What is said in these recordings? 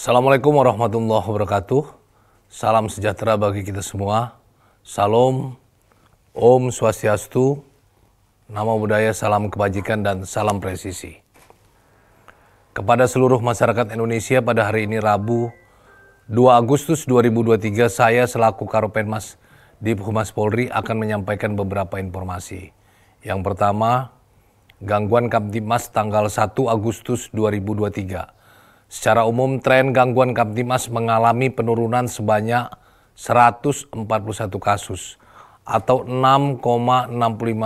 Assalamualaikum warahmatullahi wabarakatuh. Salam sejahtera bagi kita semua. Salam, Om Swastiastu, Nama Budaya, Salam Kebajikan, dan Salam Presisi. Kepada seluruh masyarakat Indonesia pada hari ini Rabu 2 Agustus 2023 saya selaku Karopenmas di Humas Polri akan menyampaikan beberapa informasi. Yang pertama, gangguan Kamtimas tanggal 1 Agustus 2023. Secara umum tren gangguan Kamtimas mengalami penurunan sebanyak 141 kasus atau 6,65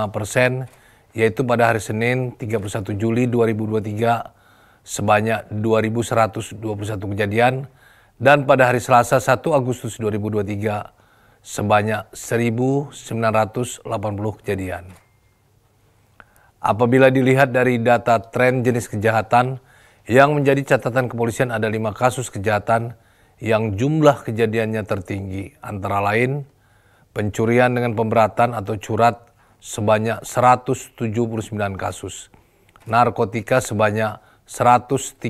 persen yaitu pada hari Senin 31 Juli 2023 sebanyak 2.121 kejadian dan pada hari Selasa 1 Agustus 2023 sebanyak 1.980 kejadian. Apabila dilihat dari data tren jenis kejahatan yang menjadi catatan kepolisian ada lima kasus kejahatan yang jumlah kejadiannya tertinggi antara lain pencurian dengan pemberatan atau curat sebanyak 179 kasus, narkotika sebanyak 138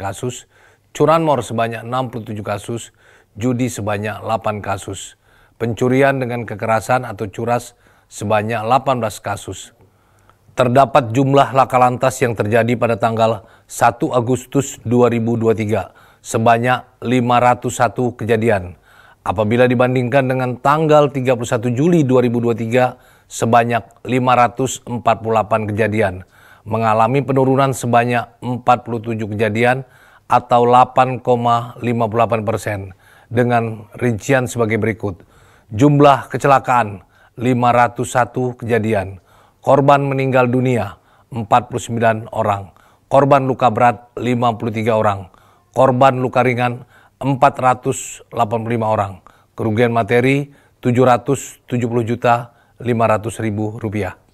kasus, curanmor sebanyak 67 kasus, judi sebanyak 8 kasus, pencurian dengan kekerasan atau curas sebanyak 18 kasus. Terdapat jumlah laka lantas yang terjadi pada tanggal 1 Agustus 2023 sebanyak 501 kejadian. Apabila dibandingkan dengan tanggal 31 Juli 2023 sebanyak 548 kejadian mengalami penurunan sebanyak 47 kejadian atau 8,58 persen dengan rincian sebagai berikut. Jumlah kecelakaan 501 kejadian, korban meninggal dunia 49 orang, korban luka berat 53 orang, korban luka ringan 485 orang, kerugian materi 770 juta 500 ribu rupiah.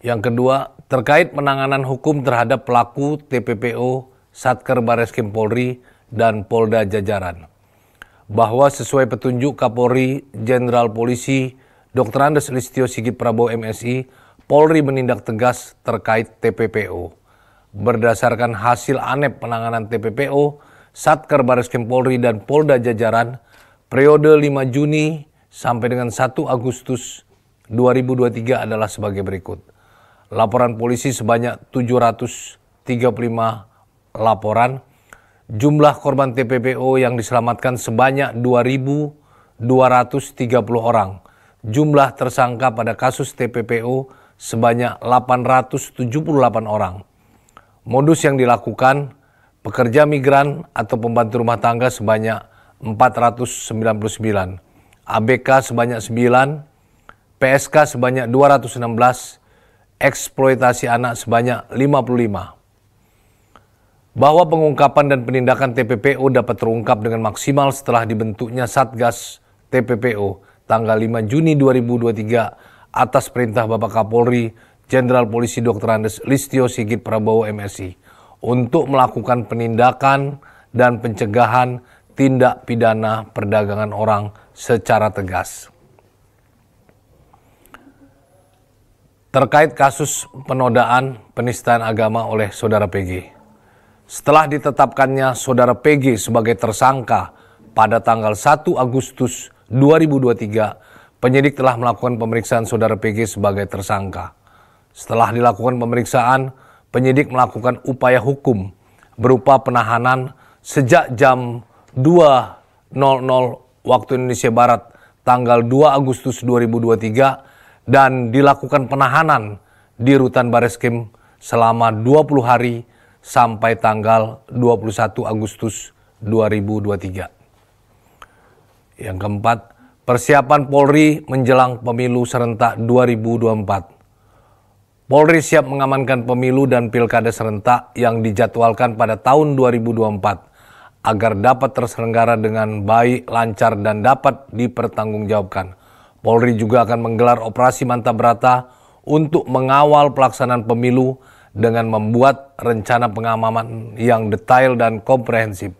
Yang kedua, terkait penanganan hukum terhadap pelaku TPPO Satker Bareskrim Polri dan Polda jajaran. Bahwa sesuai petunjuk Kapolri Jenderal Polisi Dr. Andes Listio Sigit Prabowo MSI, Polri menindak tegas terkait TPPO. Berdasarkan hasil ANEP penanganan TPPO, Satker Bareskrim Polri dan Polda jajaran periode 5 Juni sampai dengan 1 Agustus 2023 adalah sebagai berikut laporan polisi sebanyak 735 laporan. Jumlah korban TPPO yang diselamatkan sebanyak 2.230 orang. Jumlah tersangka pada kasus TPPO sebanyak 878 orang. Modus yang dilakukan pekerja migran atau pembantu rumah tangga sebanyak 499, ABK sebanyak 9, PSK sebanyak 216, eksploitasi anak sebanyak 55. Bahwa pengungkapan dan penindakan TPPO dapat terungkap dengan maksimal setelah dibentuknya Satgas TPPO tanggal 5 Juni 2023 atas perintah Bapak Kapolri Jenderal Polisi Dr. Andes Listio Sigit Prabowo MSI untuk melakukan penindakan dan pencegahan tindak pidana perdagangan orang secara tegas. terkait kasus penodaan penistaan agama oleh saudara PG. Setelah ditetapkannya saudara PG sebagai tersangka pada tanggal 1 Agustus 2023, penyidik telah melakukan pemeriksaan saudara PG sebagai tersangka. Setelah dilakukan pemeriksaan, penyidik melakukan upaya hukum berupa penahanan sejak jam 2.00 waktu Indonesia Barat tanggal 2 Agustus 2023 dan dilakukan penahanan di rutan Bareskrim selama 20 hari sampai tanggal 21 Agustus 2023. Yang keempat, persiapan Polri menjelang pemilu serentak 2024. Polri siap mengamankan pemilu dan pilkada serentak yang dijadwalkan pada tahun 2024 agar dapat terselenggara dengan baik, lancar, dan dapat dipertanggungjawabkan. Polri juga akan menggelar operasi mantap berata untuk mengawal pelaksanaan pemilu dengan membuat rencana pengamanan yang detail dan komprehensif,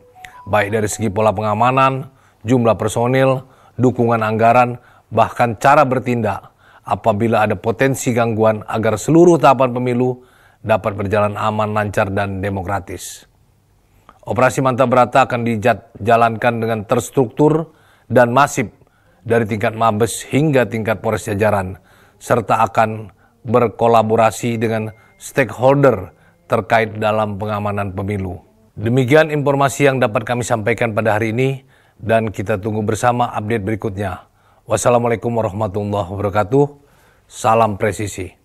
baik dari segi pola pengamanan, jumlah personil, dukungan anggaran, bahkan cara bertindak apabila ada potensi gangguan agar seluruh tahapan pemilu dapat berjalan aman, lancar, dan demokratis. Operasi mantap berata akan dijalankan dengan terstruktur dan masif dari tingkat Mabes hingga tingkat Polres Jajaran, serta akan berkolaborasi dengan stakeholder terkait dalam pengamanan pemilu. Demikian informasi yang dapat kami sampaikan pada hari ini, dan kita tunggu bersama update berikutnya. Wassalamualaikum warahmatullahi wabarakatuh. Salam presisi.